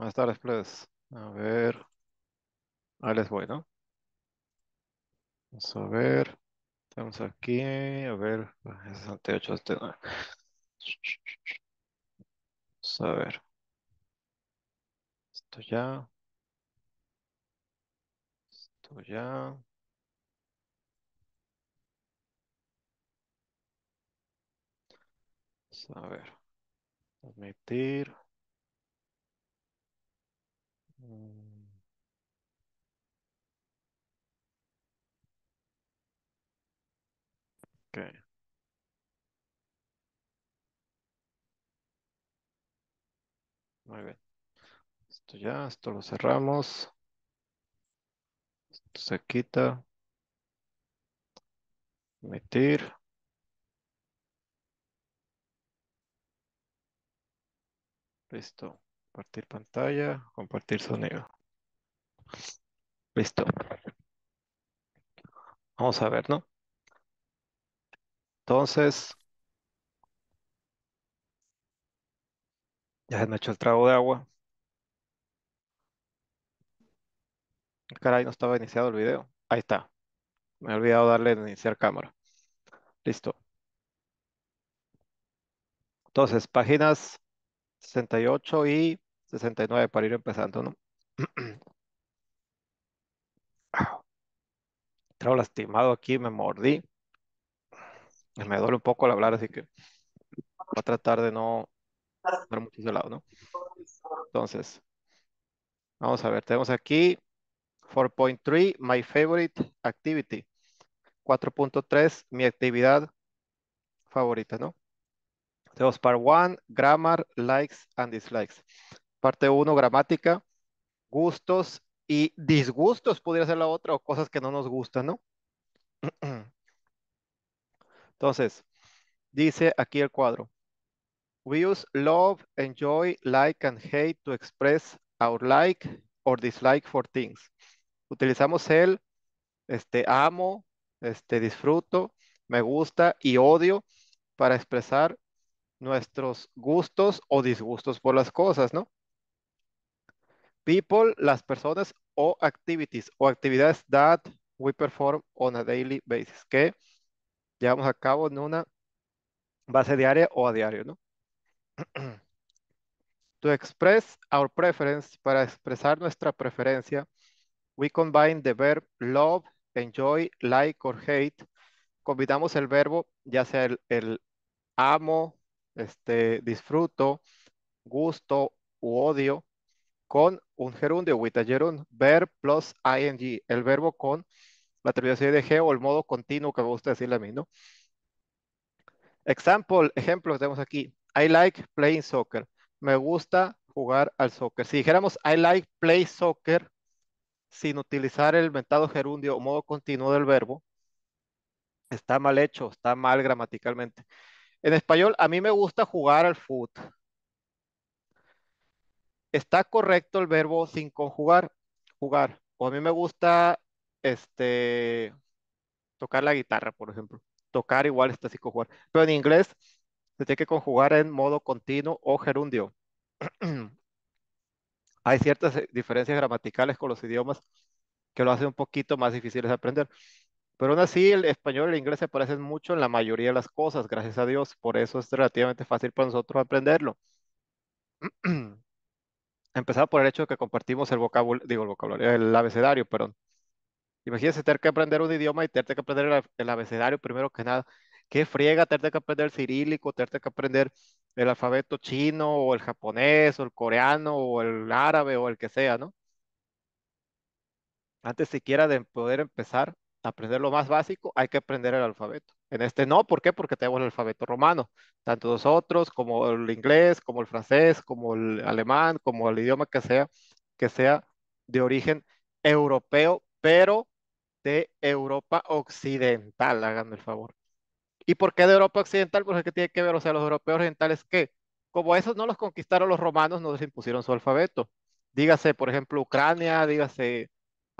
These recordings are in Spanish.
Buenas tardes, pues. A ver. Ahí les voy, ¿no? Vamos a ver. Estamos aquí. A ver. 68. Este, ah. Vamos a ver. Esto ya. Esto ya. Vamos a ver. Admitir. Mm. Okay. Muy bien. Esto ya, esto lo cerramos. Esto se quita. Metir Listo. Compartir pantalla, compartir sonido. Listo. Vamos a ver, ¿no? Entonces, ya se me hecho el trago de agua. Caray, no estaba iniciado el video. Ahí está. Me he olvidado darle en iniciar cámara. Listo. Entonces, páginas 68 y 69 para ir empezando, ¿no? Ah, traigo lastimado aquí, me mordí. Me duele un poco al hablar, así que voy a tratar de no dar mucho lado, ¿no? Entonces, vamos a ver, tenemos aquí 4.3, my favorite activity. 4.3, mi actividad favorita, ¿no? Tenemos para one, grammar, likes and dislikes. Parte 1, gramática, gustos y disgustos podría ser la otra o cosas que no nos gustan, ¿no? Entonces, dice aquí el cuadro. We use love, enjoy, like and hate to express our like or dislike for things. Utilizamos el este, amo, este, disfruto, me gusta y odio para expresar nuestros gustos o disgustos por las cosas, ¿no? people, las personas o activities o actividades that we perform on a daily basis, que llevamos a cabo en una base diaria o a diario, ¿no? to express our preference, para expresar nuestra preferencia, we combine the verb love, enjoy, like or hate. Combinamos el verbo, ya sea el, amo, este, disfruto, gusto u odio, con un gerundio, with a gerund, verb plus ing, el verbo con la terminación de G o el modo continuo que me gusta decirle a mí, ¿no? Example, ejemplos tenemos aquí. I like playing soccer. Me gusta jugar al soccer. Si dijéramos I like play soccer, sin utilizar el mentado gerundio o modo continuo del verbo, está mal hecho, está mal gramaticalmente. En español, a mí me gusta jugar al fútbol está correcto el verbo sin conjugar, jugar. O a mí me gusta este, tocar la guitarra, por ejemplo. Tocar igual está sin conjugar. Pero en inglés se tiene que conjugar en modo continuo o gerundio. Hay ciertas eh, diferencias gramaticales con los idiomas que lo hacen un poquito más difíciles de aprender. Pero aún así, el español y e el inglés se parecen mucho en la mayoría de las cosas, gracias a Dios. Por eso es relativamente fácil para nosotros aprenderlo. empezar por el hecho de que compartimos el vocabulario, digo el vocabulario, el abecedario, perdón. Imagínense tener que aprender un idioma y tener que aprender el, abecedario primero que nada. Qué friega tener que aprender cirílico, tener que aprender el alfabeto chino o el japonés o el coreano o el árabe o el que sea, ¿no? Antes siquiera de poder empezar aprender lo más básico, hay que aprender el alfabeto. En este no, ¿por qué? Porque tenemos el alfabeto romano, tanto nosotros como el inglés, como el francés, como el alemán, como el idioma que sea, que sea de origen europeo, pero de Europa Occidental, háganme el favor. ¿Y por qué de Europa Occidental? Porque que tiene que ver, o sea, los europeos orientales que, como esos no los conquistaron los romanos, no les impusieron su alfabeto. Dígase, por ejemplo, Ucrania, dígase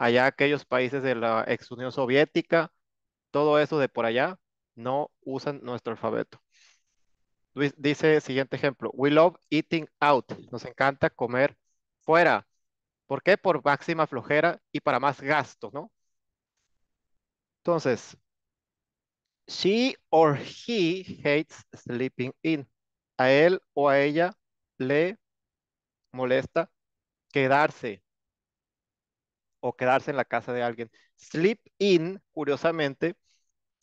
allá aquellos países de la ex Unión Soviética, todo eso de por allá, no usan nuestro alfabeto. Luis dice, siguiente ejemplo, we love eating out, nos encanta comer fuera. ¿Por qué? Por máxima flojera y para más gastos, ¿no? Entonces, she or he hates sleeping in. A él o a ella le molesta quedarse o quedarse en la casa de alguien. Sleep in, curiosamente,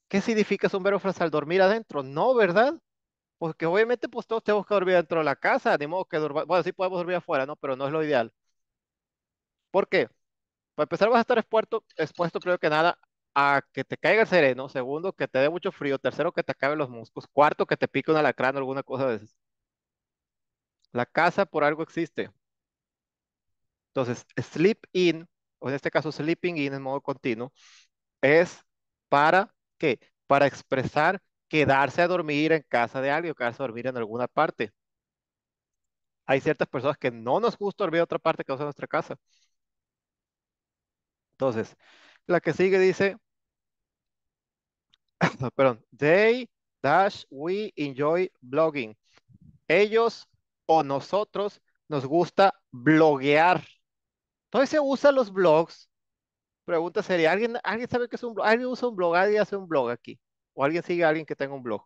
¿qué significa es un verbo frasal? Dormir adentro, no, ¿verdad? Porque obviamente pues todos tenemos que dormir dentro de la casa, de modo que dormir, bueno, sí podemos dormir afuera, ¿no? Pero no es lo ideal. ¿Por qué? Para empezar vas a estar expuesto, expuesto primero que nada a que te caiga el sereno, segundo, que te dé mucho frío, tercero, que te acaben los músculos cuarto, que te pique un alacrán o alguna cosa de esas. La casa por algo existe. Entonces, sleep in o en este caso sleeping in en modo continuo, es para qué? Para expresar quedarse a dormir en casa de alguien o quedarse a dormir en alguna parte. Hay ciertas personas que no nos gusta dormir en otra parte que no sea nuestra casa. Entonces, la que sigue dice, perdón, they dash we enjoy blogging. Ellos o nosotros nos gusta bloguear. Todavía se usan los blogs. Pregunta sería, ¿alguien, ¿alguien sabe qué es un blog? ¿Alguien usa un blog? ¿Alguien hace un blog aquí? ¿O alguien sigue a alguien que tenga un blog?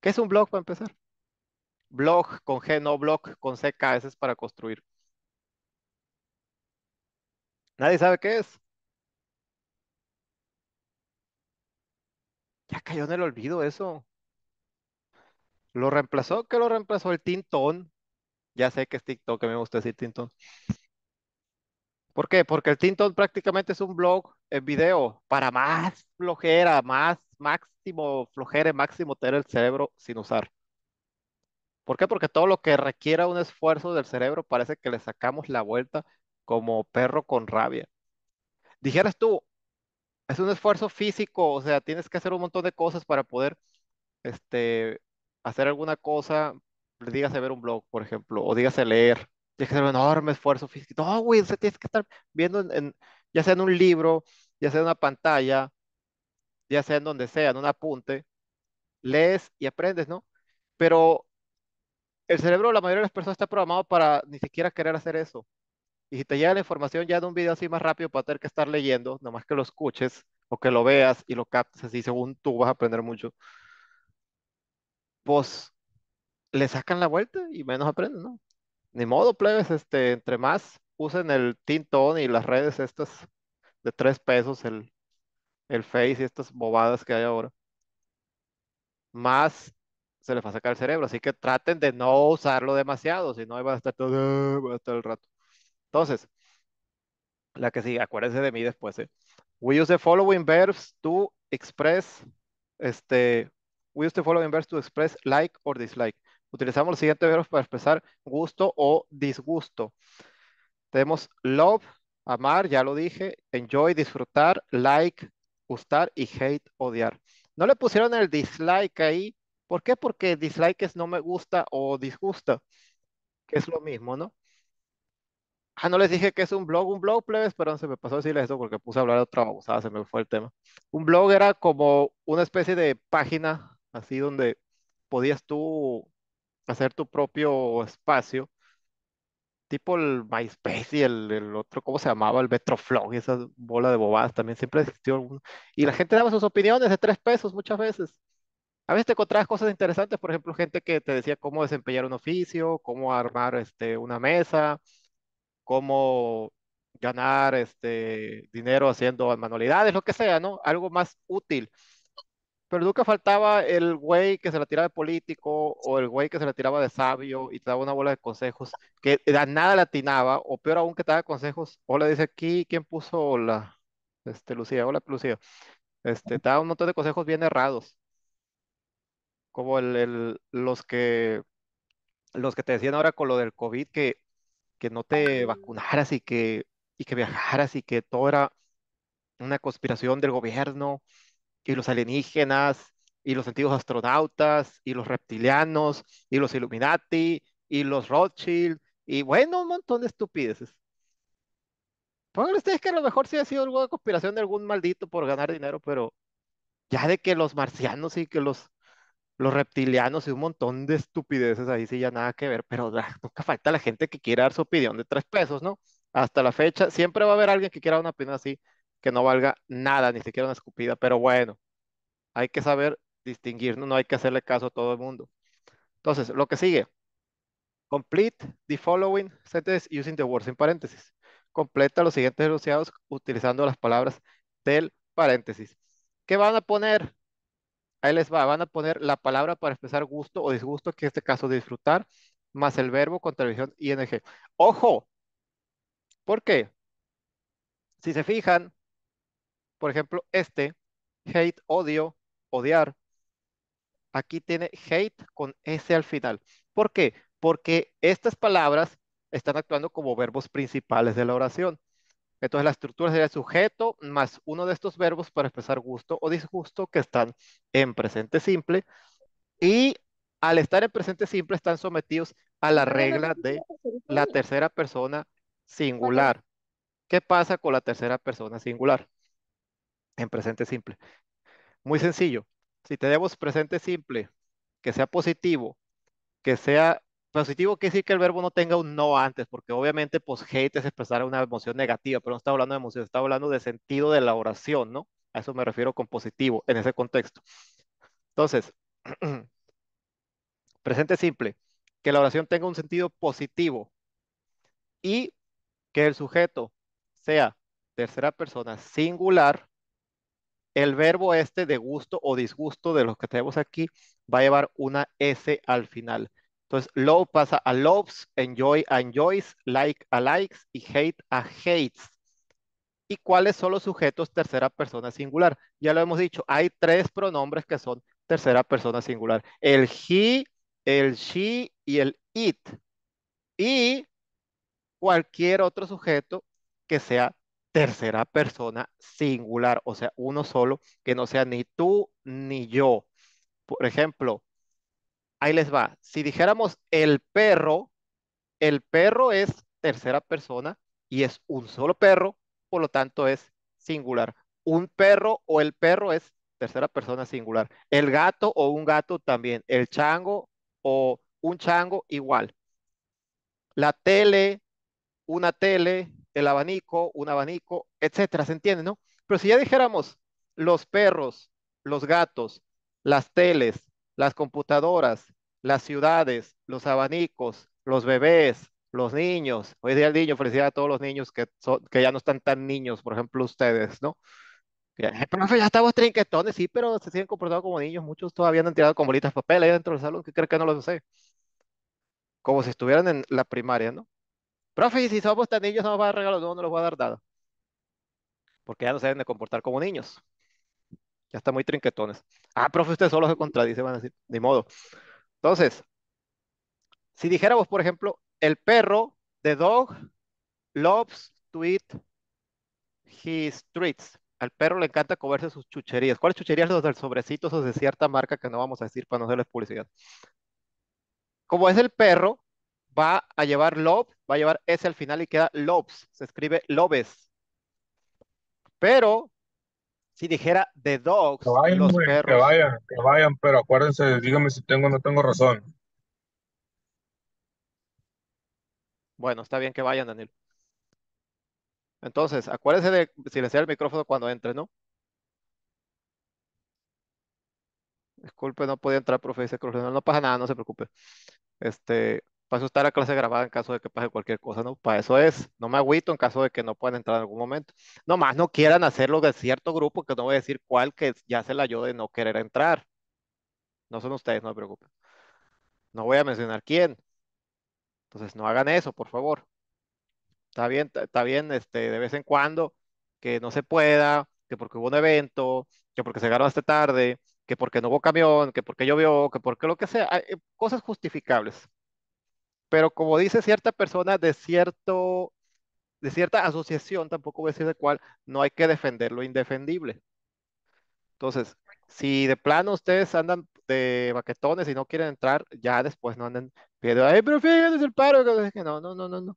¿Qué es un blog para empezar? Blog con G, no blog con CK, ese es para construir. ¿Nadie sabe qué es? Ya cayó en el olvido eso. ¿Lo reemplazó? ¿Qué lo reemplazó? El Tintón. Ya sé que es TikTok, que me gusta decir Tintón. ¿Por qué? Porque el Tintón prácticamente es un blog en video para más flojera, más máximo flojera, máximo tener el cerebro sin usar. ¿Por qué? Porque todo lo que requiera un esfuerzo del cerebro parece que le sacamos la vuelta como perro con rabia. Dijeras tú, es un esfuerzo físico, o sea, tienes que hacer un montón de cosas para poder este, hacer alguna cosa, dígase ver un blog, por ejemplo, o dígase leer, tienes que hacer un enorme esfuerzo físico. No, güey, se tienes que estar viendo, en, ya sea en un libro, ya sea en una pantalla, ya sea en donde sea, en un apunte, lees y aprendes, ¿no? Pero el cerebro, la mayoría de las personas está programado para ni siquiera querer hacer eso. Y si te llega la información ya de un video así más rápido para tener que estar leyendo, nomás que lo escuches o que lo veas y lo captes así, según tú vas a aprender mucho, pues le sacan la vuelta y menos aprenden, ¿no? Ni modo, plebes, este, entre más usen el Tintón y las redes estas de tres pesos, el, Face y estas bobadas que hay ahora, más se les va a sacar el cerebro. Así que traten de no usarlo demasiado, si no, va a estar todo, a estar el rato. Entonces, la que sí, acuérdense de mí después. ¿eh? We use the following verbs to express, este, we use the following verbs to express like or dislike. Utilizamos los siguientes verbos para expresar gusto o disgusto. Tenemos love, amar, ya lo dije, enjoy, disfrutar, like, gustar y hate, odiar. No le pusieron el dislike ahí. ¿Por qué? Porque dislike es no me gusta o disgusta, que es lo mismo, ¿no? Ah, no les dije que es un blog, un blog, plebes, perdón, se me pasó decirles eso porque puse a hablar de otra babosada, se me fue el tema. Un blog era como una especie de página, así donde podías tú hacer tu propio espacio, tipo el MySpace y el, otro, ¿cómo se llamaba? El Vetroflog y esa bola de bobadas también siempre existió. Y la gente daba sus opiniones de tres pesos muchas veces. A veces te encontrabas cosas interesantes, por ejemplo, gente que te decía cómo desempeñar un oficio, cómo armar este, una mesa, cómo ganar este dinero haciendo manualidades, lo que sea, ¿no? Algo más útil pero nunca faltaba el güey que se la tiraba de político o el güey que se la tiraba de sabio y te daba una bola de consejos que nada le atinaba, o peor aún que te daba consejos, Hola dice aquí, ¿quién puso la, este, Lucía? Hola, Lucía. Este, te daba un montón de consejos bien errados, como el, el, los que, los que te decían ahora con lo del COVID, que, que no te vacunaras y que, y que viajaras y que todo era una conspiración del gobierno y los alienígenas y los antiguos astronautas y los reptilianos y los Illuminati y los Rothschild y bueno, un montón de estupideces. Pongan ustedes que a lo mejor sí ha sido algo de conspiración de algún maldito por ganar dinero, pero ya de que los marcianos y que los, los reptilianos y un montón de estupideces ahí sí ya nada que ver, pero ah, nunca falta la gente que quiera dar su opinión de tres pesos, ¿no? Hasta la fecha, siempre va a haber alguien que quiera una opinión así que no valga nada, ni siquiera una escupida, pero bueno, hay que saber distinguir. no hay que hacerle caso a todo el mundo. Entonces, lo que sigue, complete the following sentence using the words in paréntesis. Completa los siguientes enunciados utilizando las palabras del paréntesis. ¿Qué van a poner? Ahí les va, van a poner la palabra para expresar gusto o disgusto, que en este caso disfrutar, más el verbo con ing. ¡Ojo! ¿Por qué? Si se fijan, por ejemplo, este, hate, odio, odiar. Aquí tiene hate con S al final. ¿Por qué? Porque estas palabras están actuando como verbos principales de la oración. Entonces la estructura sería sujeto más uno de estos verbos para expresar gusto o disgusto que están en presente simple y al estar en presente simple están sometidos a la regla de la tercera persona singular. ¿Qué pasa con la tercera persona singular? en presente simple. Muy sencillo. Si tenemos presente simple, que sea positivo, que sea positivo, quiere decir que el verbo no tenga un no antes, porque obviamente, pues, hate es expresar una emoción negativa, pero no está hablando de emoción, está hablando de sentido de la oración, ¿no? A eso me refiero con positivo, en ese contexto. Entonces, presente simple, que la oración tenga un sentido positivo y que el sujeto sea tercera persona singular el verbo este de gusto o disgusto de los que tenemos aquí va a llevar una S al final. Entonces, love pasa a loves, enjoy a enjoys, like a likes y hate a hates. ¿Y cuáles son los sujetos tercera persona singular? Ya lo hemos dicho, hay tres pronombres que son tercera persona singular. El he, el she y el it. Y cualquier otro sujeto que sea tercera persona singular, o sea, uno solo, que no sea ni tú ni yo. Por ejemplo, ahí les va. Si dijéramos el perro, el perro es tercera persona y es un solo perro, por lo tanto es singular. Un perro o el perro es tercera persona singular. El gato o un gato también. El chango o un chango igual. La tele, una tele, el abanico, un abanico, etcétera, ¿se entiende, no? Pero si ya dijéramos los perros, los gatos, las teles, las computadoras, las ciudades, los abanicos, los bebés, los niños. Hoy día el niño, felicidad a todos los niños que, ya no están tan niños, por ejemplo, ustedes, ¿no? ya estamos trinquetones, sí, pero se siguen comportando como niños. Muchos todavía han tirado con bolitas de papel ahí dentro del salón, que creo que no lo sé. Como si estuvieran en la primaria, ¿no? Profe, si somos tan niños, no nos va a dar regalos. No, no los va a dar dado Porque ya no se deben de comportar como niños. Ya están muy trinquetones. Ah, profe, usted solo se contradice, van a decir. Ni modo. Entonces, si dijéramos, por ejemplo, el perro, the dog, loves to eat his treats. Al perro le encanta comerse sus chucherías. ¿Cuáles chucherías? Los del sobrecito, esos de cierta marca que no vamos a decir para no hacerles publicidad. Como es el perro, va a llevar Lob, va a llevar S al final y queda Lobs, se escribe Lobes. Pero si dijera The Dogs, que vayan, los perros. Que vayan, que vayan, pero acuérdense, díganme si tengo o no tengo razón. Bueno, está bien que vayan, Daniel. Entonces, acuérdense de silenciar el micrófono cuando entre, ¿no? Disculpe, no podía entrar, profe, dice No pasa nada, no se preocupe. Este, para eso está la clase grabada en caso de que pase cualquier cosa, ¿no? Para eso es. No me agüito en caso de que no puedan entrar en algún momento. Nomás no quieran hacerlo de cierto grupo, que no voy a decir cuál, que ya se la yo de no querer entrar. No son ustedes, no me preocupen. No voy a mencionar quién. Entonces, no hagan eso, por favor. Está bien, está bien, este, de vez en cuando, que no se pueda, que porque hubo un evento, que porque se agarró hasta tarde, que porque no hubo camión, que porque llovió, que porque lo que sea. Hay eh, cosas justificables pero como dice cierta persona de cierto de cierta asociación, tampoco voy a decir de cuál, no hay que defender lo indefendible. Entonces, si de plano ustedes andan de baquetones y no quieren entrar, ya después no anden pero fíjense el paro, no, no, no, no, no. Pero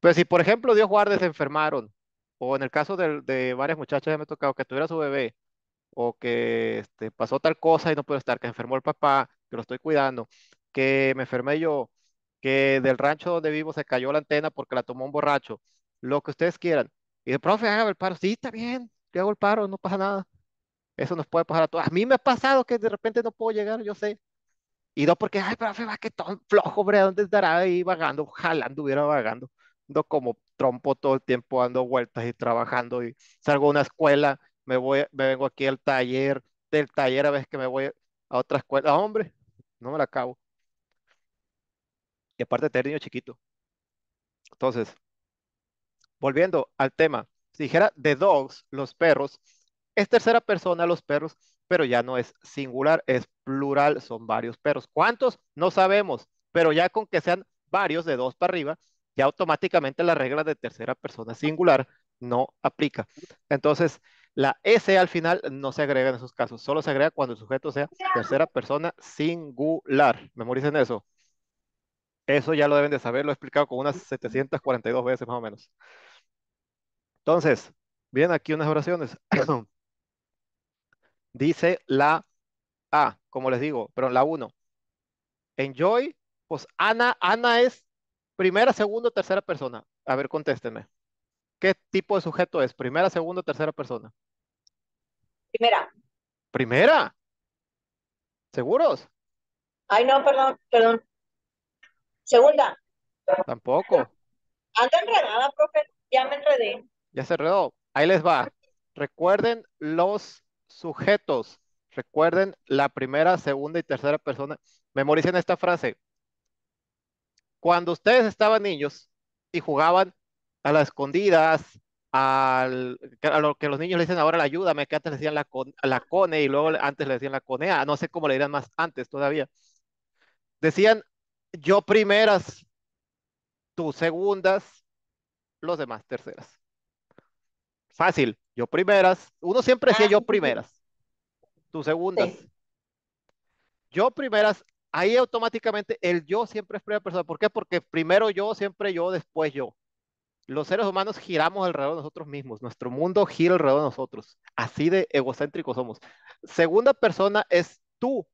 pues si, por ejemplo, Dios guarde, se enfermaron, o en el caso de, de varias muchachas ya me ha tocado, que tuviera su bebé, o que este, pasó tal cosa y no puedo estar, que enfermó el papá, que lo estoy cuidando, que me enfermé yo, que del rancho donde vivo se cayó la antena porque la tomó un borracho, lo que ustedes quieran. Y el profe, haga el paro, sí, está bien, yo hago el paro, no pasa nada. Eso nos puede pasar a todos. A mí me ha pasado que de repente no puedo llegar, yo sé. Y no porque, ay, profe, va que tan flojo, hombre, ¿dónde estará ahí vagando? Ojalá hubiera vagando. No como trompo todo el tiempo dando vueltas y trabajando. Y salgo de una escuela, me, voy, me vengo aquí al taller, del taller a veces que me voy a otra escuela. hombre, no me la acabo y aparte de niño chiquito. Entonces, volviendo al tema, si dijera the dogs, los perros, es tercera persona los perros, pero ya no es singular, es plural, son varios perros. ¿Cuántos? No sabemos, pero ya con que sean varios de dos para arriba, ya automáticamente la regla de tercera persona singular no aplica. Entonces, la S al final no se agrega en esos casos, solo se agrega cuando el sujeto sea tercera persona singular. Memoricen eso. Eso ya lo deben de saber, lo he explicado con unas 742 veces más o menos. Entonces, bien, aquí unas oraciones. Dice la A, como les digo, pero la 1. Enjoy, pues Ana, Ana es primera, segunda, tercera persona. A ver, contéstenme. ¿Qué tipo de sujeto es? ¿Primera, segunda, tercera persona? Primera. ¿Primera? ¿Seguros? Ay, no, perdón, perdón. Segunda. Tampoco. Anda enredada, profe. Ya me enredé. Ya se enredó. Ahí les va. Recuerden los sujetos. Recuerden la primera, segunda y tercera persona. Memoricen esta frase. Cuando ustedes estaban niños y jugaban a las escondidas, al, a lo que los niños le dicen ahora la me que antes le decían la, con, la cone y luego antes le decían la conea, no sé cómo le dirán más antes todavía. Decían, yo primeras, tú segundas, los demás terceras. Fácil, yo primeras. Uno siempre decía yo primeras, tú segundas. Yo primeras, ahí automáticamente el yo siempre es primera persona. ¿Por qué? Porque primero yo, siempre yo, después yo. Los seres humanos giramos alrededor de nosotros mismos. Nuestro mundo gira alrededor de nosotros. Así de egocéntricos somos. Segunda persona es tú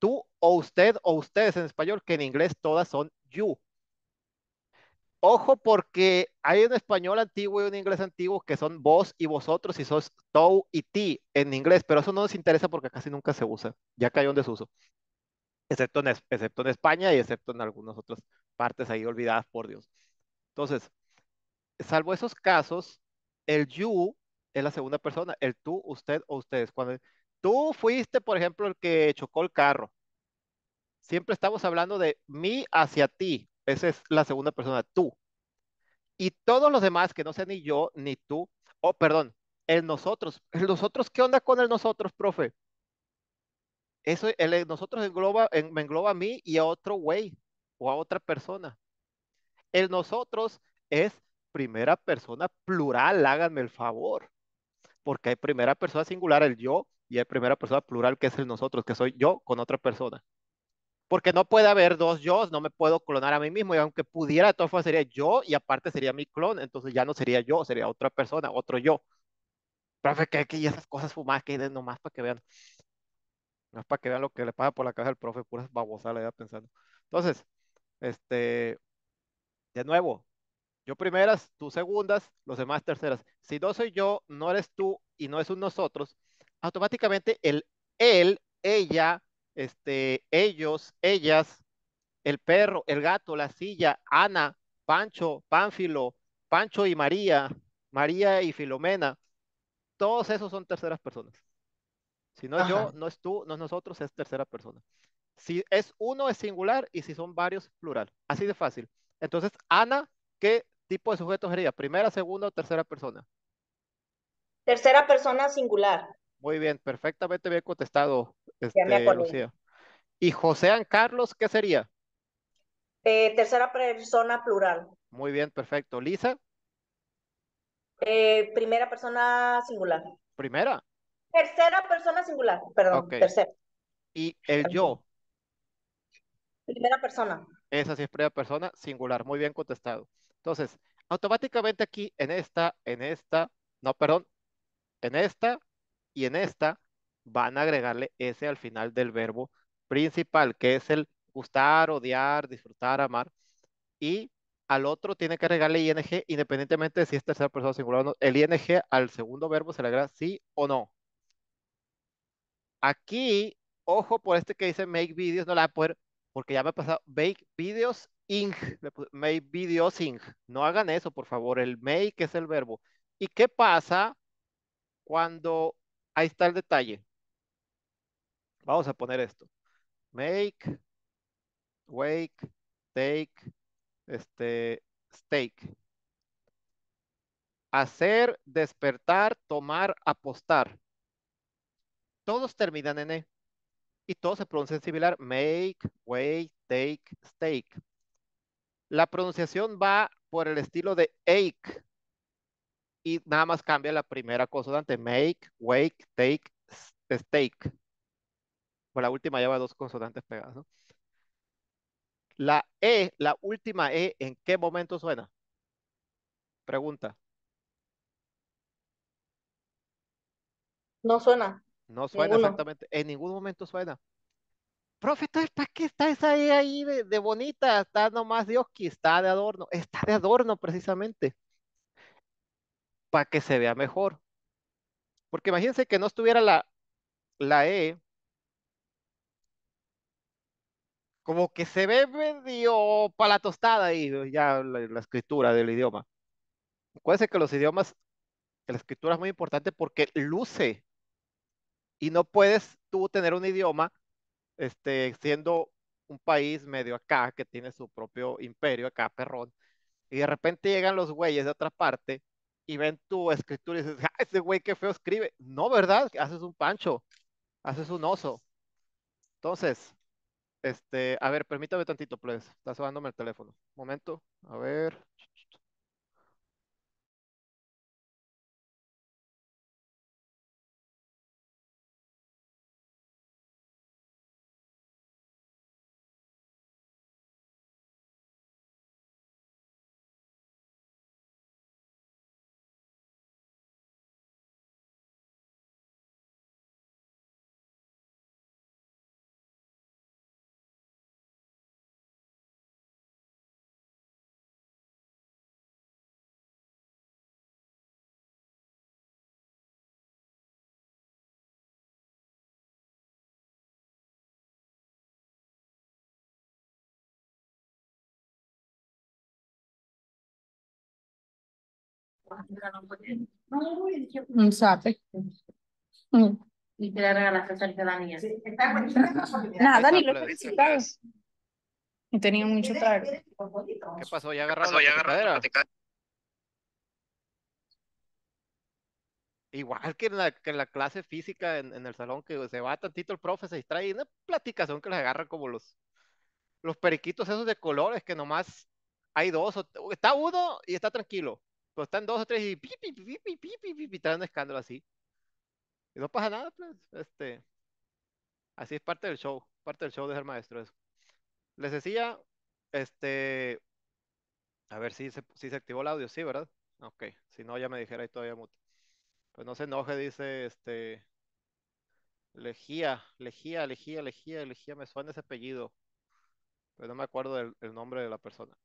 tú o usted o ustedes en español, que en inglés todas son you. Ojo porque hay un español antiguo y un inglés antiguo que son vos y vosotros y sos tú y ti en inglés, pero eso no nos interesa porque casi nunca se usa, ya cayó en desuso, excepto excepto en España y excepto en algunas otras partes ahí olvidadas por Dios. Entonces, salvo esos casos, el you es la segunda persona, el tú, usted o ustedes. Cuando Tú fuiste, por ejemplo, el que chocó el carro. Siempre estamos hablando de mí hacia ti. Esa es la segunda persona, tú. Y todos los demás, que no sean ni yo ni tú, oh, perdón, el nosotros. ¿El nosotros qué onda con el nosotros, profe? Eso, el nosotros engloba, en, me engloba a mí y a otro güey o a otra persona. El nosotros es primera persona plural, háganme el favor. Porque hay primera persona singular, el yo, y hay primera persona plural que es el nosotros, que soy yo con otra persona. Porque no puede haber dos yo, no me puedo clonar a mí mismo y aunque pudiera, de todas sería yo y aparte sería mi clon, entonces ya no sería yo, sería otra persona, otro yo. Profe, que aquí esas cosas fumadas que hay nomás para que vean. No es para que vean lo que le pasa por la cabeza al profe, puras babosas la idea pensando. Entonces, este, de nuevo, yo primeras, tú segundas, los demás terceras. Si no soy yo, no eres tú y no es un nosotros, automáticamente el él, ella, este, ellos, ellas, el perro, el gato, la silla, Ana, Pancho, Pánfilo, Pancho y María, María y Filomena, todos esos son terceras personas. Si no es yo, no es tú, no es nosotros, es tercera persona. Si es uno es singular y si son varios, plural. Así de fácil. Entonces, Ana, ¿qué tipo de sujeto sería? ¿Primera, segunda o tercera persona? Tercera persona singular. Muy bien, perfectamente bien contestado, Lucía. Este, ¿Y José Carlos qué sería? Eh, tercera persona plural. Muy bien, perfecto. ¿Lisa? Eh, primera persona singular. ¿Primera? Tercera persona singular, perdón, tercera. ¿Y el yo? Primera persona. Esa sí es primera persona singular, muy bien contestado. Entonces, automáticamente aquí en esta, en esta, no, perdón, en esta y en esta van a agregarle ese al final del verbo principal, que es el gustar, odiar, disfrutar, amar. Y al otro tiene que agregarle ING independientemente de si es tercera persona singular o no. El ING al segundo verbo se le agrega sí o no. Aquí, ojo por este que dice make videos, no la voy a porque ya me ha pasado, make videos ing, make videos ing. No hagan eso, por favor. El make es el verbo. ¿Y qué pasa cuando ahí está el detalle. Vamos a poner esto. Make, wake, take, este, stake. Hacer, despertar, tomar, apostar. Todos terminan en E. Y todos se pronuncian similar. Make, wake, take, stake. La pronunciación va por el estilo de ache y nada más cambia la primera consonante, make, wake, take, stake. Pues la última lleva dos consonantes pegadas, La E, la última E, ¿en qué momento suena? Pregunta. No suena. No suena exactamente. En ningún momento suena. Profe, ¿para qué está esa E ahí de, bonita? Está nomás Dios está de adorno. Está de adorno precisamente para que se vea mejor. Porque imagínense que no estuviera la, la E. Como que se ve medio para la tostada y ya la, escritura del idioma. Acuérdense que los idiomas, la escritura es muy importante porque luce. Y no puedes tú tener un idioma este, siendo un país medio acá, que tiene su propio imperio acá, perrón, y de repente llegan los güeyes de otra parte y ven tu escritura y dices, ¡Ah, ese güey qué feo escribe. No, ¿verdad? Haces un pancho, haces un oso. Entonces, este, a ver, permítame tantito, please. Está sobándome el teléfono. Momento, a ver. Mm. Y te la regalaste a Nada, ni lo tenía mucho traje. ¿Qué pasó? ¿Ya agarraron la Igual que en la, que la clase física en, en el salón, que se va tantito el profe, se distrae y una platicación que les agarra como los, los periquitos esos de colores que nomás hay dos, o, está uno y está tranquilo, están dos o tres y pi, pi, pi, pi, pi, escándalo así. Y no pasa nada, pues, Este, así es parte del show, parte del show de ser maestro eso. Les decía, este, a ver si se, si se activó el audio, sí, ¿verdad? Ok, si no ya me dijera y todavía mute. Pues no se enoje, dice este. Lejía, Lejía, Lejía, Lejía, Lejía, me suena ese apellido. Pero no me acuerdo del nombre de la persona.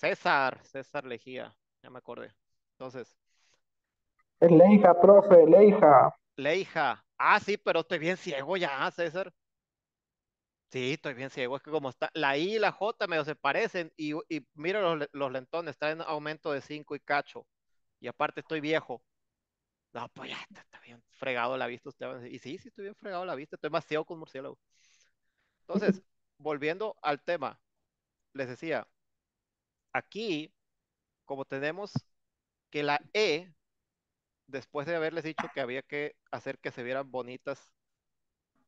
César, César Lejía, ya me acordé. Entonces. Es Leija, profe, Leija. Leija. Ah, sí, pero estoy bien ciego ya, César. Sí, estoy bien ciego. Es que como está, la I y la J medio se parecen y, y mira los, lentones, está en aumento de 5 y cacho. Y aparte estoy viejo. No, pues ya está, bien fregado la vista Y sí, sí, estoy bien fregado la vista. Estoy más ciego con murciélago. Entonces, volviendo al tema, les decía, aquí, como tenemos que la E, después de haberles dicho que había que hacer que se vieran bonitas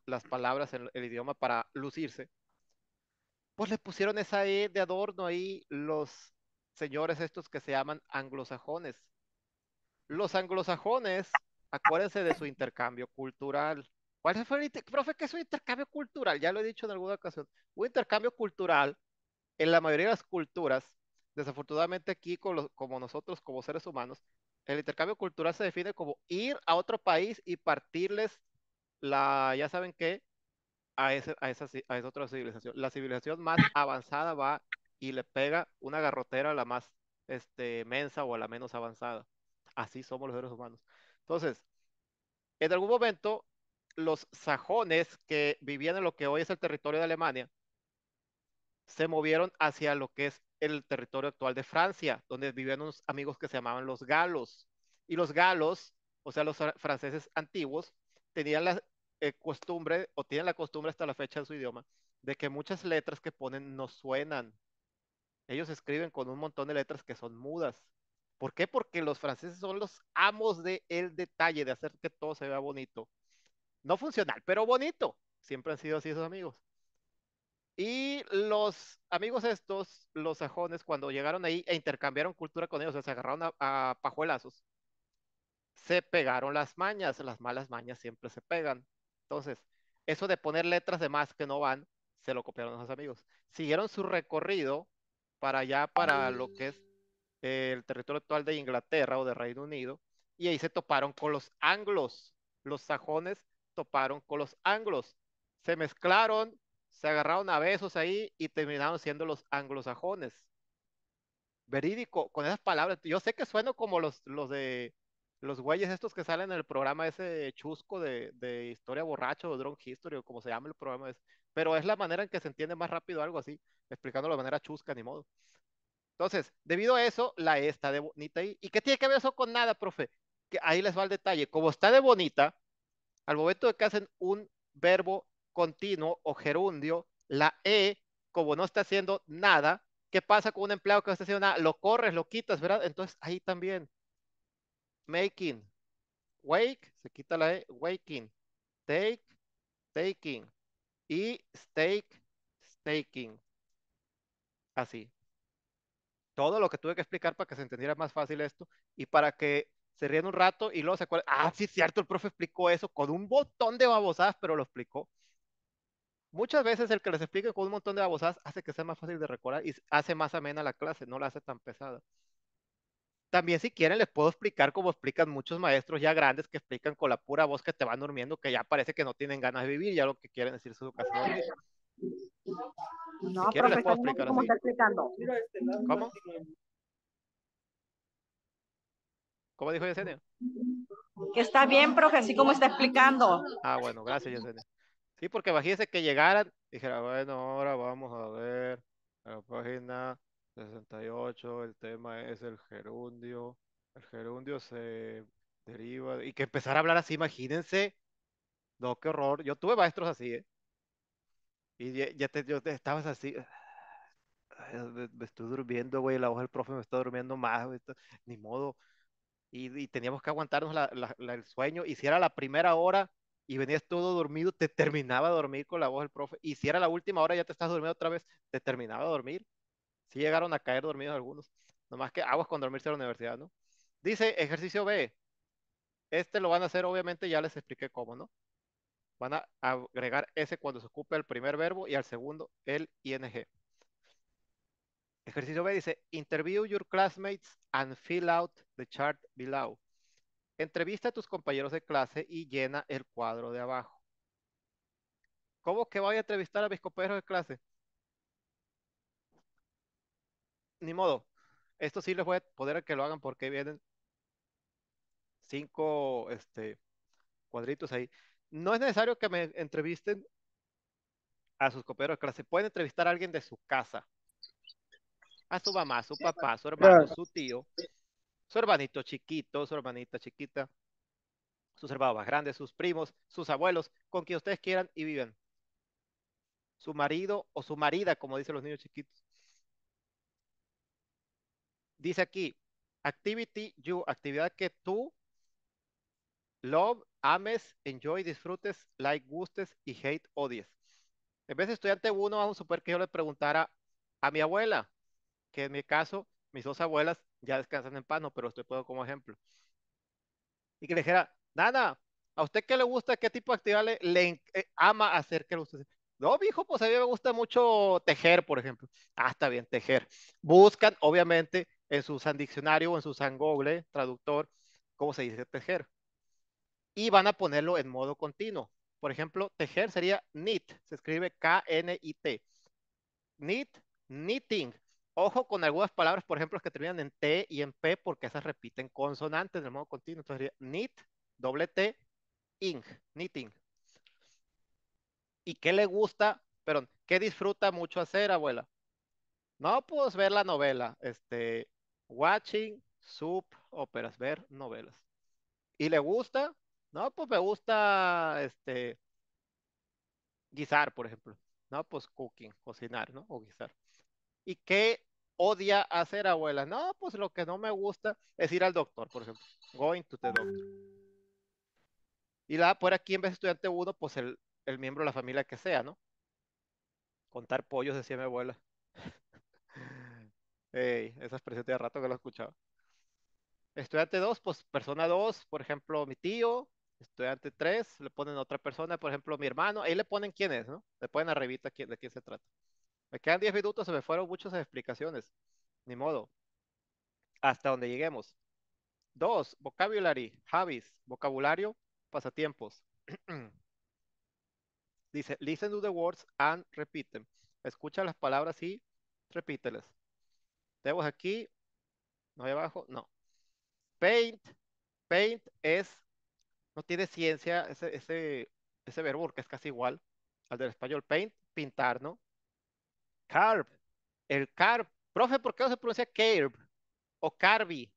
las palabras en el idioma para lucirse, pues le pusieron esa E de adorno ahí los señores estos que se llaman anglosajones. Los anglosajones, acuérdense de su intercambio cultural. ¿Cuál fue el profe, qué es un intercambio cultural? Ya lo he dicho en alguna ocasión. Un intercambio cultural, en la mayoría de las culturas, Desafortunadamente aquí, como nosotros, como seres humanos, el intercambio cultural se define como ir a otro país y partirles la, ya saben qué, a, a, esa, a otra civilización. La civilización más avanzada va y le pega una garrotera a la más este, mensa o a la menos avanzada. Así somos los seres humanos. Entonces, en algún momento, los sajones que vivían en lo que hoy es el territorio de Alemania se movieron hacia lo que es el territorio actual de Francia, donde vivían unos amigos que se llamaban los galos. Y los galos, o sea, los franceses antiguos, tenían la eh, costumbre, o tienen la costumbre hasta la fecha de su idioma, de que muchas letras que ponen no suenan. Ellos escriben con un montón de letras que son mudas. ¿Por qué? Porque los franceses son los amos del el detalle, de hacer que todo se vea bonito. No funcional, pero bonito. Siempre han sido así esos amigos. Y los amigos estos, los sajones, cuando llegaron ahí e intercambiaron cultura con ellos, se agarraron a, pajuelazos, se pegaron las mañas, las malas mañas siempre se pegan. Entonces, eso de poner letras de más que no van, se lo copiaron a los amigos. Siguieron su recorrido para allá, para lo que es el territorio actual de Inglaterra o de Reino Unido, y ahí se toparon con los anglos. Los sajones toparon con los anglos. Se mezclaron se agarraron a besos ahí y terminaron siendo los anglosajones. Verídico, con esas palabras, yo sé que sueno como los, los de los güeyes estos que salen en el programa ese chusco de, de historia borracho o drunk history o como se llama el programa ese. pero es la manera en que se entiende más rápido algo así, explicándolo de manera chusca, ni modo. Entonces, debido a eso, la E está de bonita ahí. ¿Y qué tiene que ver eso con nada, profe? Que ahí les va el detalle. Como está de bonita, al momento de que hacen un verbo continuo o gerundio, la E, como no está haciendo nada, ¿qué pasa con un empleado que no está haciendo nada? Lo corres, lo quitas, ¿verdad? Entonces ahí también. Making. Wake, se quita la E, waking. Take, taking. Y stake, staking. Así. Todo lo que tuve que explicar para que se entendiera más fácil esto y para que se rían un rato y luego se acuerden ah, sí, cierto, el profe explicó eso con un botón de babosadas, pero lo explicó. Muchas veces el que les explique con un montón de babosadas hace que sea más fácil de recordar y hace más amena la clase, no la hace tan pesada. También si quieren les puedo explicar como explican muchos maestros ya grandes que explican con la pura voz que te van durmiendo que ya parece que no tienen ganas de vivir, ya lo que quieren decir su educación. No, si puedo ¿cómo Está explicando? Este ¿Cómo? ¿Cómo dijo Yesenia? Que está bien, profe, así como está explicando. Ah, bueno, gracias, Yesenia y porque imagínense que llegaran, dijera, bueno, ahora vamos a ver la página 68, el tema es el gerundio. El gerundio se deriva, y que empezar a hablar así, imagínense. No, qué horror. Yo tuve maestros así, ¿eh? Y ya, te, yo te, estabas así. me, estoy durmiendo, güey. La voz del profe me está durmiendo más, Ni modo. Y, teníamos que aguantarnos el sueño. Y si era la primera hora, y venías todo dormido, te terminaba de dormir con la voz del profe. Y si era la última hora, ya te estás durmiendo otra vez, te terminaba de dormir. Sí llegaron a caer dormidos algunos. Nomás que aguas con dormirse en la universidad, ¿no? Dice ejercicio B. Este lo van a hacer, obviamente, ya les expliqué cómo, ¿no? Van a agregar S cuando se ocupe el primer verbo y al segundo el ING. Ejercicio B dice, interview your classmates and fill out the chart below. Entrevista a tus compañeros de clase y llena el cuadro de abajo. ¿Cómo que voy a entrevistar a mis compañeros de clase? Ni modo. Esto sí les voy a poder que lo hagan porque vienen cinco este, cuadritos ahí. No es necesario que me entrevisten a sus compañeros de clase. Pueden entrevistar a alguien de su casa. A su mamá, a su papá, a su hermano, su tío, su hermanito chiquito, su hermanita chiquita, sus hermanos más grandes, sus primos, sus abuelos, con quien ustedes quieran y viven. Su marido o su marida, como dicen los niños chiquitos. Dice aquí, activity you, actividad que tú love, ames, enjoy, disfrutes, like, gustes y hate, odies. En vez de estudiante uno, vamos a suponer que yo le preguntara a mi abuela, que en mi caso mis dos abuelas ya descansan en pano, pero estoy puedo como ejemplo. Y que le dijera, Nana, ¿a usted qué le gusta? ¿Qué tipo de actividad le, eh, ama hacer? que le gusta No, viejo, pues a mí me gusta mucho tejer, por ejemplo. Ah, está bien, tejer. Buscan, obviamente, en su San Diccionario o en su San Google, traductor, cómo se dice tejer. Y van a ponerlo en modo continuo. Por ejemplo, tejer sería knit, se escribe K-N-I-T. Knit, knitting. Ojo con algunas palabras, por ejemplo, que terminan en T y en P, porque esas repiten consonantes de modo continuo. Entonces sería knit, doble T, ing, knitting. ¿Y qué le gusta, perdón, qué disfruta mucho hacer, abuela? No, pues ver la novela, este, watching, sub, óperas, ver novelas. ¿Y le gusta? No, pues me gusta, este, guisar, por ejemplo. No, pues cooking, cocinar, ¿no? O guisar. ¿Y qué odia hacer abuela? No, pues lo que no me gusta es ir al doctor, por ejemplo. Going to the doctor. Y la por aquí en vez de estudiante uno, pues el, miembro de la familia que sea, ¿no? Contar pollos, decía mi abuela. Ey, esa expresión de rato que lo escuchaba. Estudiante 2, pues persona dos, por ejemplo, mi tío. Estudiante tres, le ponen otra persona, por ejemplo, mi hermano. Ahí le ponen quién es, ¿no? Le ponen arribita quién, de quién se trata. Me quedan 10 minutos, se me fueron muchas explicaciones. Ni modo. Hasta donde lleguemos. Dos, vocabulary, habits, vocabulario, pasatiempos. Dice, listen to the words and repeat them. Escucha las palabras y repítelas. Tenemos aquí, no hay abajo, no. Paint, paint es, no tiene ciencia ese, ese, ese verbo, que es casi igual al del español. Paint, pintar, ¿no? Carb. El carb. Profe, ¿por qué no se pronuncia carb? O carby.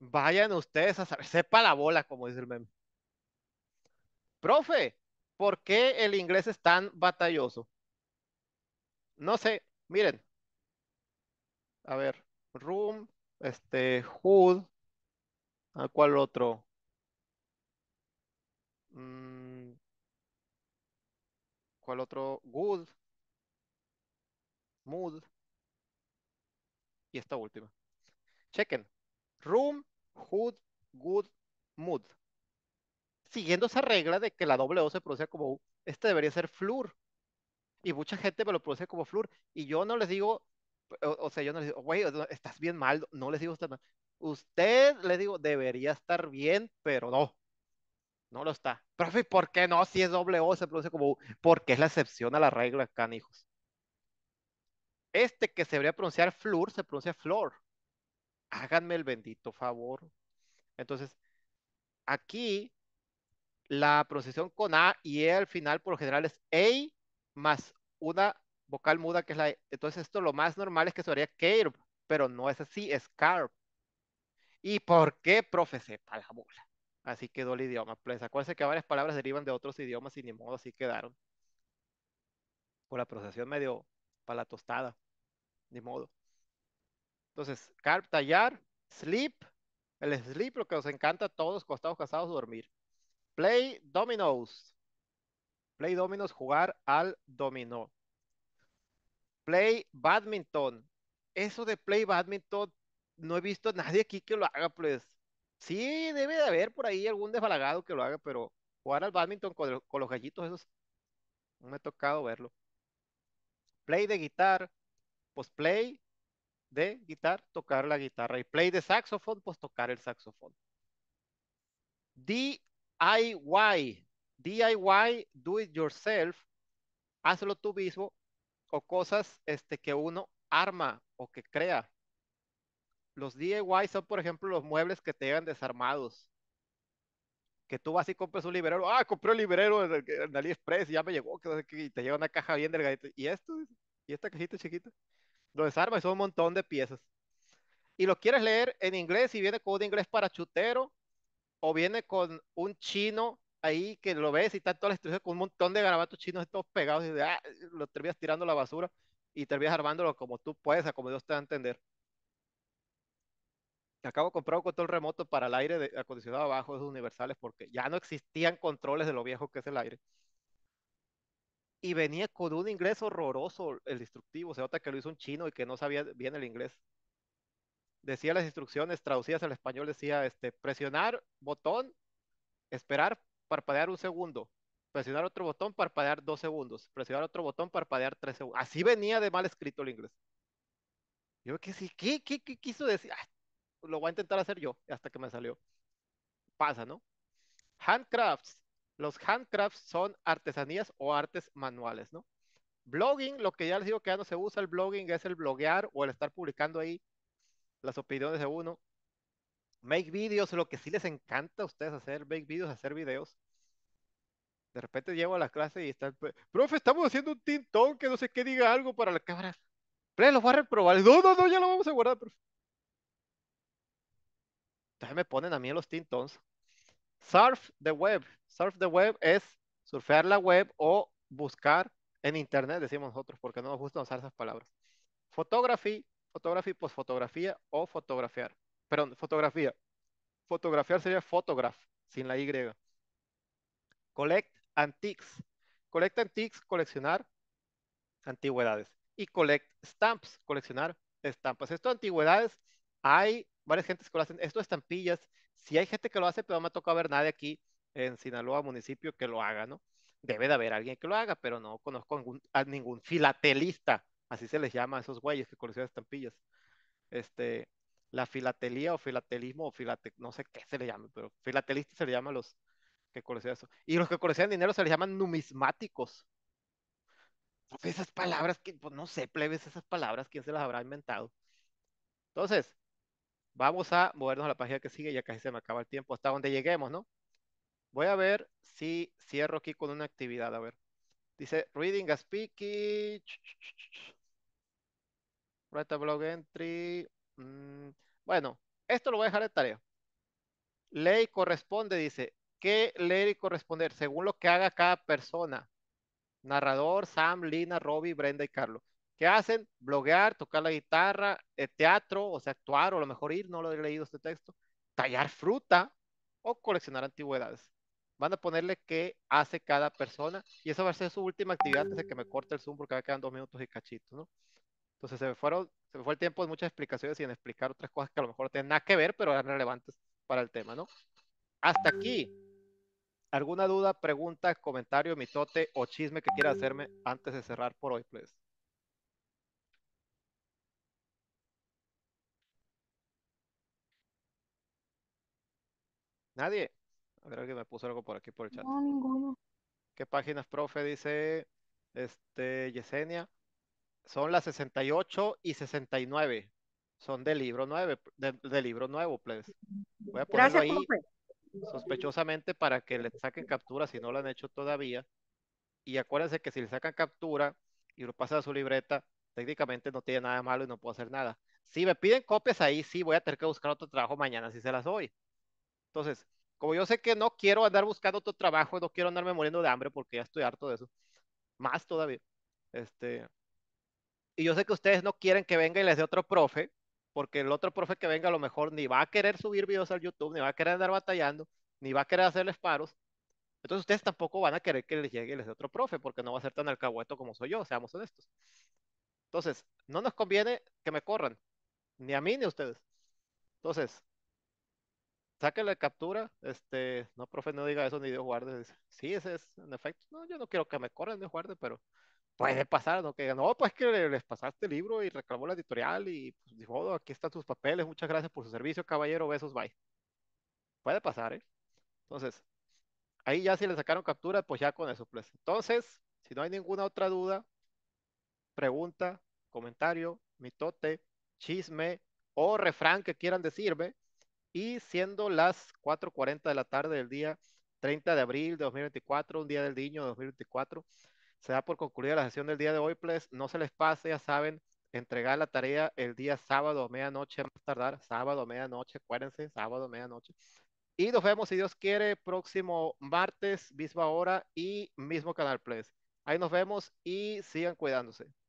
Vayan ustedes a saber. Sepa la bola, como dice el meme. Profe, ¿por qué el inglés es tan batalloso? No sé. Miren. A ver. Room. Este. Hood. ¿A cuál otro? El otro? Good, Mood y esta última. Chequen. Room, Hood, Good, Mood. Siguiendo esa regla de que la doble O se pronuncia como U, este debería ser Flur. Y mucha gente me lo pronuncia como Flur. Y yo no les digo, o, sea, yo no les digo, güey, estás bien mal. No les digo, usted, usted digo, debería estar bien, pero no. No lo está. Profe, ¿por qué no? Si es doble O, se pronuncia como U. Porque es la excepción a la regla, canijos. Este que se debería pronunciar flur, se pronuncia flor. Háganme el bendito favor. Entonces, aquí la pronunciación con A y E al final por lo general es A e más una vocal muda que es la E. Entonces esto lo más normal es que se haría care, pero no es así, es CARB. ¿Y por qué, profe? Sepa la bola. Así quedó el idioma. Pues acuérdense que varias palabras derivan de otros idiomas y ni modo así quedaron. Por la procesión medio para la tostada. Ni modo. Entonces, carp, tallar, sleep. El sleep, lo que nos encanta a todos, costados, casados, dormir. Play dominoes. Play dominoes, jugar al dominó. Play badminton. Eso de play badminton, no he visto a nadie aquí que lo haga, pues. Sí, debe de haber por ahí algún desbalagado que lo haga, pero jugar al badminton con, los gallitos esos, no me ha tocado verlo. Play de guitar, pues play de guitar, tocar la guitarra. Y play de saxofón, pues tocar el saxofón. DIY, DIY, do it yourself, hazlo tú mismo, o cosas este, que uno arma o que crea. Los DIY son, por ejemplo, los muebles que te llegan desarmados. Que tú vas y compras un librero. Ah, compré un librero en, AliExpress y ya me llegó. Y te llega una caja bien delgadita. ¿Y esto? ¿Y esta cajita chiquita? Lo desarmas y son un montón de piezas. Y lo quieres leer en inglés y viene con un inglés para chutero o viene con un chino ahí que lo ves y está toda la instrucción con un montón de garabatos chinos todos pegados y de, ah, lo terminas tirando a la basura y terminas armándolo como tú puedes, a como Dios te va a entender acabo de comprar un control remoto para el aire acondicionado abajo, esos universales, porque ya no existían controles de lo viejo que es el aire. Y venía con un inglés horroroso el instructivo. Se nota que lo hizo un chino y que no sabía bien el inglés. Decía las instrucciones traducidas al español, decía este, presionar botón, esperar, parpadear un segundo, presionar otro botón, parpadear dos segundos, presionar otro botón, parpadear tres segundos. Así venía de mal escrito el inglés. Yo, ¿qué, sí, qué, qué, qué quiso decir? Ah, lo voy a intentar hacer yo, hasta que me salió. Pasa, ¿no? Handcrafts. Los handcrafts son artesanías o artes manuales, ¿no? Blogging, lo que ya les digo que ya no se usa el blogging, es el bloguear o el estar publicando ahí las opiniones de uno. Make videos, lo que sí les encanta a ustedes hacer, make videos, hacer videos. De repente llego a la clase y está, profe, estamos haciendo un tintón que no sé qué diga algo para la cámara. Pero lo voy a reprobar. No, no, no, ya lo vamos a guardar, profe me ponen a mí los tintons? Surf the web. Surf the web es surfear la web o buscar en internet, decimos nosotros, porque no nos gusta usar esas palabras. Photography, photography, pues fotografía o fotografiar. Perdón, fotografía. Fotografiar sería photograph, sin la Y. Collect antiques. Collect antiques, coleccionar antigüedades. Y collect stamps, coleccionar estampas. Esto antigüedades hay varias gentes que lo hacen, esto de estampillas, si hay gente que lo hace, pero no me ha tocado ver nadie aquí en Sinaloa, municipio, que lo haga, ¿no? Debe de haber alguien que lo haga, pero no conozco a ningún filatelista, así se les llama a esos güeyes que coleccionan estampillas. Este, la filatelía o filatelismo o filate, no sé qué se le llama, pero filatelista se le llama a los que coleccionan eso. Y los que coleccionan dinero se les llaman numismáticos. Esas palabras, que, pues, no sé, plebes, esas palabras, ¿quién se las habrá inventado? Entonces, Vamos a movernos a la página que sigue, ya casi se me acaba el tiempo, hasta donde lleguemos, ¿no? Voy a ver si cierro aquí con una actividad, a ver. Dice, reading a speaking. Write a blog entry. Mm, bueno, esto lo voy a dejar de tarea. Ley corresponde, dice. ¿Qué leer y corresponder? Según lo que haga cada persona. Narrador, Sam, Lina, Robbie, Brenda y Carlos. ¿Qué hacen? Bloguear, tocar la guitarra, el eh, teatro, o sea, actuar, o a lo mejor ir, no lo he leído este texto, tallar fruta o coleccionar antigüedades. Van a ponerle qué hace cada persona y esa va a ser su última actividad antes de que me corte el Zoom porque me quedan dos minutos y cachito, ¿no? Entonces se me, fueron, se me fue el tiempo de muchas explicaciones y en explicar otras cosas que a lo mejor no tienen nada que ver, pero eran relevantes para el tema, ¿no? Hasta aquí. ¿Alguna duda, pregunta, comentario, mitote o chisme que quiera hacerme antes de cerrar por hoy, please? Nadie. A ver, alguien me puso algo por aquí por el chat. No, ninguno. ¿Qué páginas, profe? Dice este, Yesenia. Son las 68 y 69. Son del libro nueve. del libro nuevo, please. Voy a ponerlo ahí sospechosamente para que le saquen captura si no lo han hecho todavía. Y acuérdense que si le sacan captura y lo pasan a su libreta, técnicamente no tiene nada malo y no puedo hacer nada. Si me piden copias ahí, sí, voy a tener que buscar otro trabajo mañana si se las doy. Entonces, como yo sé que no quiero andar buscando otro trabajo, no quiero andarme muriendo de hambre porque ya estoy harto de eso, más todavía. Este, y yo sé que ustedes no quieren que venga y les dé otro profe, porque el otro profe que venga a lo mejor ni va a querer subir videos al YouTube, ni va a querer andar batallando, ni va a querer hacerles paros. Entonces ustedes tampoco van a querer que les llegue y les dé otro profe, porque no va a ser tan alcahueto como soy yo, seamos honestos. Entonces, no nos conviene que me corran, ni a mí ni a ustedes. Entonces, saque la captura, este, no, profe, no diga eso ni Dios guarde. sí, ese es, en efecto, no, yo no quiero que me corran Dios guarde, pero puede pasar, no que digan, no, pues que les pasaste el libro y reclamó la editorial y pues, dijo, oh, aquí están tus papeles, muchas gracias por su servicio, caballero, besos, bye. Puede pasar, ¿eh? Entonces, ahí ya si le sacaron captura, pues ya con eso, pues. Entonces, si no hay ninguna otra duda, pregunta, comentario, mitote, chisme o refrán que quieran decirme, y siendo las 4.40 de la tarde del día 30 de abril de 2024, un día del niño de 2024, se da por concluida la sesión del día de hoy, pues no se les pase, ya saben, entregar la tarea el día sábado medianoche, más tardar, sábado medianoche, acuérdense, sábado medianoche. Y nos vemos, si Dios quiere, próximo martes, misma hora y mismo canal, pues, Ahí nos vemos y sigan cuidándose.